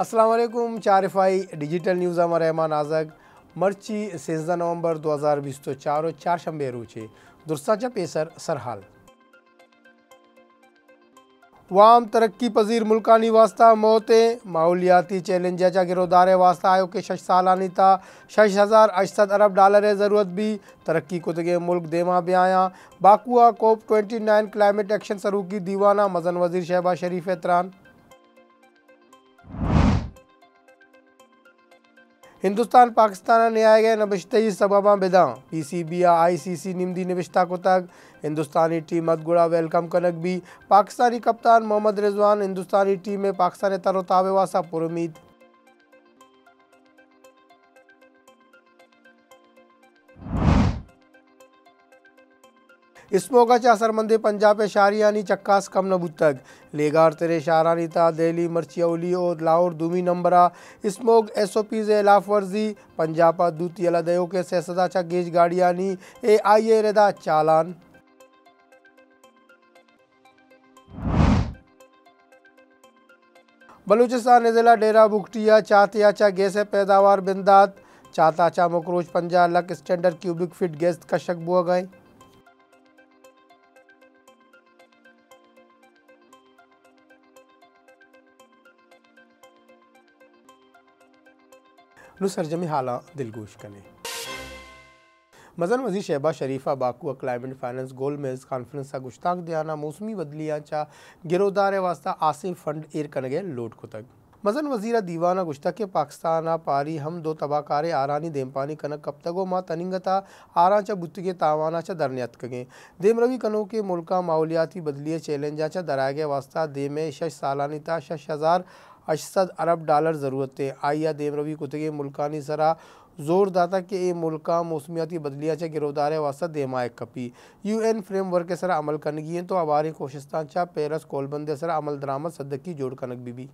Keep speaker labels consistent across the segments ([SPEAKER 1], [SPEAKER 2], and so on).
[SPEAKER 1] Aslam I digital news Rahman आज़ग मर्ची सिजदा नवंबर दो हज़ार बीस तो चार चारशंबे रूचे दुरसाचा पेसर सरहाल वाम तरक्की पजीर मुल्कानी वास्ता मौतें माहौलियाती चैलेंज जा गिरोदार वास्ता आयो के शश सालानी था शश हज़ार अशसद अरब डॉलर है ज़रूरत भी तरक्की कुदगे मुल्क देमा भी आया बाकुआ COP twenty nine climate action सरू की दीवाना मजन वजीर शहबाज शरीफ एतरान हिंदुस्तान पाकिस्तान गए ही बिदा सी बी या आई सी सी निम्दी नबिश्ता को तक हिंदुस्तानी टीम अदगुड़ा वेलकम कनक भी पाकिस्तानी कप्तान मोहम्मद रिजवान हिंदुस्तानी टीम में पाकिस्तान तरोताब वासा पुरमीद इस मौका चा असर मंदे पंजाब शारी नी चक्कास कम नबुतक लेगार तेरे नीता दिल्ली मरचियाली और लाहौर दूमी नंबरा मोग एस ओ पी से लाफ वर्जी पंजाब दूती अला दयो के सहसदा चा गेज गाड़िया नी ए आई ए रेदा चालान बलूचिस्तान ज़िला डेरा बुकटिया चा गैस पैदावार बिंदात चाता चा मकरोज पंजा लक स्टैंडर्ड क्यूबिक फिट गैस का शक बुआ गए नुसरजमी हाला दिलगोश करें मजन वजी शहबा शरीफा बाकू क्लाइमेट फाइनेंस गोल मेज कॉन्फ्रेंस का गुश्ताक दियाना मौसमी बदलियाँ चा गिरोदार वास्ता आसिफ फंड एर गए लोट को तक मजन वजीरा दीवाना गुश्ता के पाकिस्ताना पारी हम दो तबाकार आरानी देमपानी कनक कब तगो माँ तनिंगता आरा चा बुत के तावाना चा दरनियत कगे देम रवि कनो के मुल्का माहौलियाती बदलिए चैलेंजा चा दराया गया वास्ता देमे शश सालानी ता शश हज़ार अशद अरब डॉलर है आइया रवि कुतगे मुल्कानी सरा जोर दाता कि ये मुल्क मौसमियाती बदलिया चा गिरवदार वास्ता देमायक कपी यू एन फ्रेमवर्क सरा अमल कनगी तो आवारी कोशिस्तान चा पेरस कोलबंद सरा अमल दरामद सदक की जोड़ कनक बीबी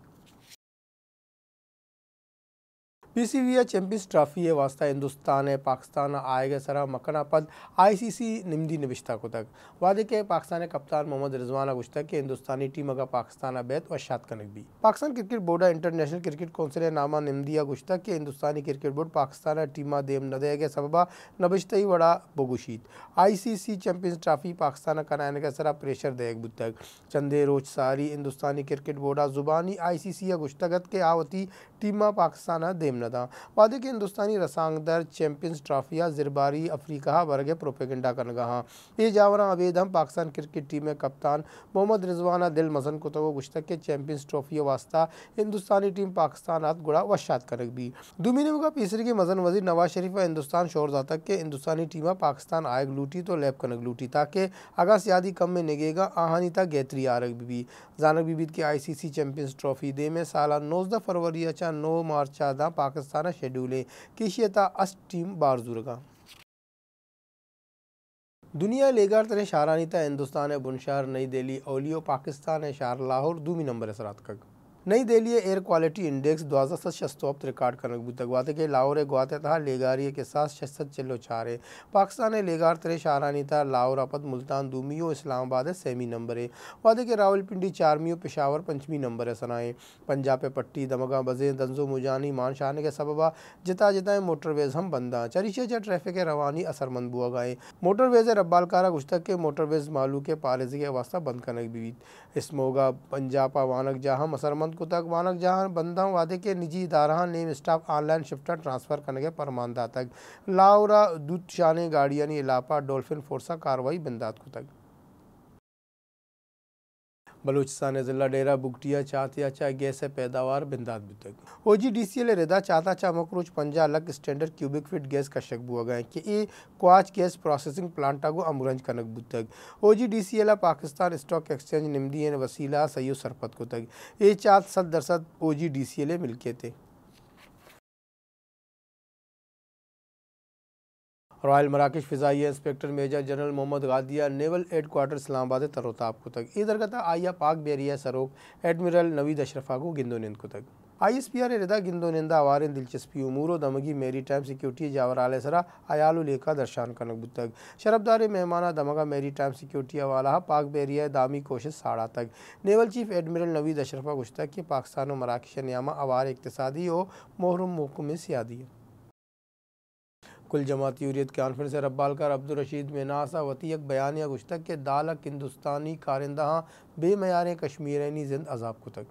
[SPEAKER 1] P C B champions trophy वास्ता हिंदुस्तान पाकिस्तान आएगा सरा हाँ, मकना पद आई सी सी निम्दी नविश्ता को तक वादे के पाकिस्तान कप्तान मोहम्मद रिजवाना गुश्त के हिंदुस्तानी टीम अगर पाकिस्तान अबैत व शाद कनक भी Pakistan cricket board international cricket council नामा निमदिया गुश्त के हिंदुस्तानी क्रिकेट बोर्ड पाकिस्तान टीमा देम न दे सबबा नबिश्त ही वड़ा बगुशीत I C C champions trophy Pakistan कनाने का सरा प्रेशर देख बुद तक चंदे रोज सारी हिंदुस्तानी क्रिकेट बोर्ड जुबानी आई सी सी अगुश्तगत के आवती टीम पाकिस्तान देम नदा वादे के हिंदुस्तानी रसांगदर चैम्पियंस ट्रॉफिया जरबारी अफ्रीका वर्ग प्रोपेगेंडा कर गहा ये जावरा अवेद हम पाकिस्तान क्रिकेट टीम में कप्तान मोहम्मद रिजवाना दिल मजन को तो गुश्त के चैम्पियंस ट्रॉफी वास्ता हिंदुस्तानी टीम पाकिस्तान आत गुड़ा वशात कनक दी ने मुका पीसरी के मजन वजीर नवाज शरीफ और हिंदुस्तान शोरजा तक के हिंदुस्तानी टीम पाकिस्तान आयग लूटी तो लैब कनक लूटी ताकि आगा सियादी कम में निगेगा आहानी तक गैतरी आरग भी जानक बीबीद की आई सी सी चैम्पियंस ट्रॉफी दे में साल नौजदा फरवरी अचा नौ मार्च आदा ಪಾಕಿಸ್ತಾನ ಶೆಡ್ಯೂಲೆ ಕಿಶಿಯತ ಅಸ್ ಟೀಮ್ दुनिया लेगर तरह शारानीता हिंदुस्तान है बुनशार नई दिल्ली ओलियो पाकिस्तान है शार लाहौर दूमी नंबर असरात का नई दिल्ली एयर क्वालिटी इंडेक्स दो हज़ार सत शस्तोप रिकॉर्ड करने की बुतगवाते के लाहौर गुआते था लेगारिय के साथ शस्त चलो चारे पाकिस्तान लेगार त्रे शारानी था लाहौर अपद मुल्तान दूमियो इस्लामाबाद है सेमी नंबर है वादे के रावलपिंडी चारमियो पेशावर पंचमी नंबर है सनाए पंजाब पट्टी दमगा बजे दंजो मुजानी मान शाह के सबबा जिता जिताए मोटरवेज हम बंदा चरीशे चा ट्रैफिक रवानी असरमंद बुआ गए मोटरवेज कारा गुश्तक के मोटरवेज मालू के पारजी के वास्ता बंद करने की बीत इसमोगा पंजाबा वानक जहाँ असरमंद तक मानक जहां बंदा वादे के निजी इदारा नेम स्टाफ ऑनलाइन शिफ्टर ट्रांसफ़र करने के परमानदा तक लाउरा दुत शान गाड़ियानी इलापा डोल्फिन फोर्सा कार्रवाई बंदात तक बलूचिस्तान ज़िला डेरा बुगटिया चातिया चाह गैस पैदावार बिंदाद बुतक O G D C L रिदा चाहता चा मकरूज पंजा लख स्टैंडर्ड क्यूबिक फिट गैस का बुआ गए कि ए क्वाच गैस प्रोसेसिंग प्लांट आगो अमरंज कनक बुतक O G D C L Pakistan stock exchange निमदी एन वसीला सयो सरपत को तक ए चात सत दरसद ओ जी डी सी एल मिलके थे रॉयल मराकश फ़िज़ाई इंस्पेक्टर मेजर जनरल मोहम्मद गादिया नेवल हेड क्वार्टर इस्लामाबाद तरोताब को तक इधर का था आइया पाक बेरिया सरोक एडमिरल नवीद अशरफा को गिंदोनिंद को तक आई एस पी आर रिदा गिंदोनिंदा आवार दिलचस्पी उमूर दमगी मेरी टाइम सिक्योरिटी जावर आल अयाल अयालुलेखा दर्शान कनक बुतक शरबदार मेहमाना दमगा मेरी टाइम सिक्योरिटी वाला पाक बेरिया दामी कोशिश साड़ा तक नेवल चीफ एडमिरल नवीद अशरफा गुश्तक के पाकिस्तान और मराकश नियामा आवार इकतदी और मोहरम आदि सियादी कुल जमात यूरियत कॉन्फ्रेंस रब्बालकर अब्दुल रशीद मेनासा वतीक या गुश्त के दालक हिंदुस्तानी कारिंदा हाँ, बेमयार कश्मीरनी जिंद अजाब कुतक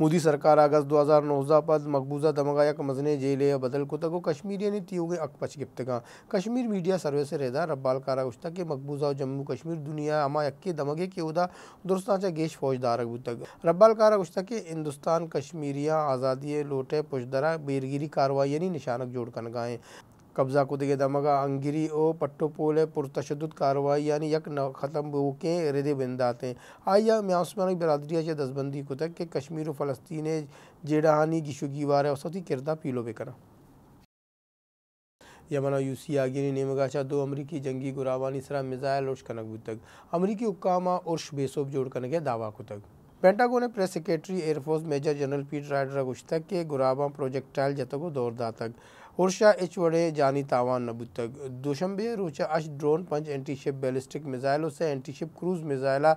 [SPEAKER 1] मोदी सरकार अगस्त दो हज़ार नौजा पद मकबूजा दमगायक कमजने जेल बदल कुतक कश्मीरिया ने अकपच गिप्तगा कश्मीर मीडिया सर्विस रेदा रब्बाल कारा उश्ता के मकबूजा जम्मू कश्मीर दुनिया अमा यक्के दमगे के उदा दुरुस्ताचा गेश फौजदार तक रब्बाल कारा उश्ता के हिंदुस्तान कश्मीरिया आज़ादी लोटे पुशदरा बेरगिरी कार्रवाई निशानक जोड़ कन गाएँ कब्जा को कुदगे दमगा अंगिरी ओ पट्टो पोल पुरतशद कार्रवाई यानी यक न ख़त्म बोकें रदे बिंदाते आया म्यासमान बरदरी या दसबंदी को तक के कश्मीर और फ़लस्तीन वार है उसकी किरदा पीलो बेकरा यमन और यूसी आगिनी नेमगाशा दो अमरीकी जंगी गुरावानी सरा मिज़ाइल उर्श कनक तक अमरीकी उकामा उर्श बेसोब जोड़ कनक दावा को तक पेंटागो ने press secretary air force major general Pete Ryder गुश्तक के गुराबा प्रोजेक्टाइल जतको दौरदा तक हुरशा एच वड़े जानी तावान नबूतक दुशंबे रुचा अश ड्रोन पंच एंटी शिप बैलिस्टिक मिज़ाइलों से एंटी शिप क्रूज़ मिज़ाइला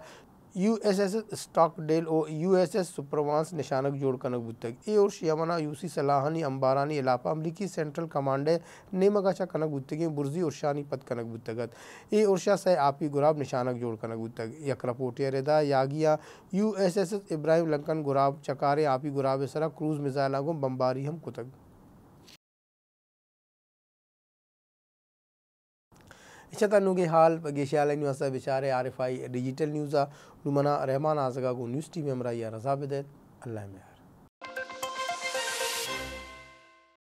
[SPEAKER 1] U S S Stockdale और यू एस एस सुपरवांस निशानक जोड़ कनक बुतक ए और शियामना यूसी सलाहानी अम्बारानी इलापा अमरीकी सेंट्रल कमांडे नेमगाशा कनक बुतगे बुरजी और शानी कनक बुतगत ए और शाह सह आपी गुराब निशानक जोड़ कनक बुतग यक रपोटिया रेदा यागिया U S S Abraham Lincoln गुराब चकारे आपी गुराब सरा क्रूज मिज़ाइला गुम बम्बारी हम कुतक इछतानुगे अच्छा हाल गेशियाल न्यूज़ बेचारे R F I digital news आ रुमना रहमान आज़गा को न्यूज़ टीवी में हमरा यार रजाबिदत अल्लाह में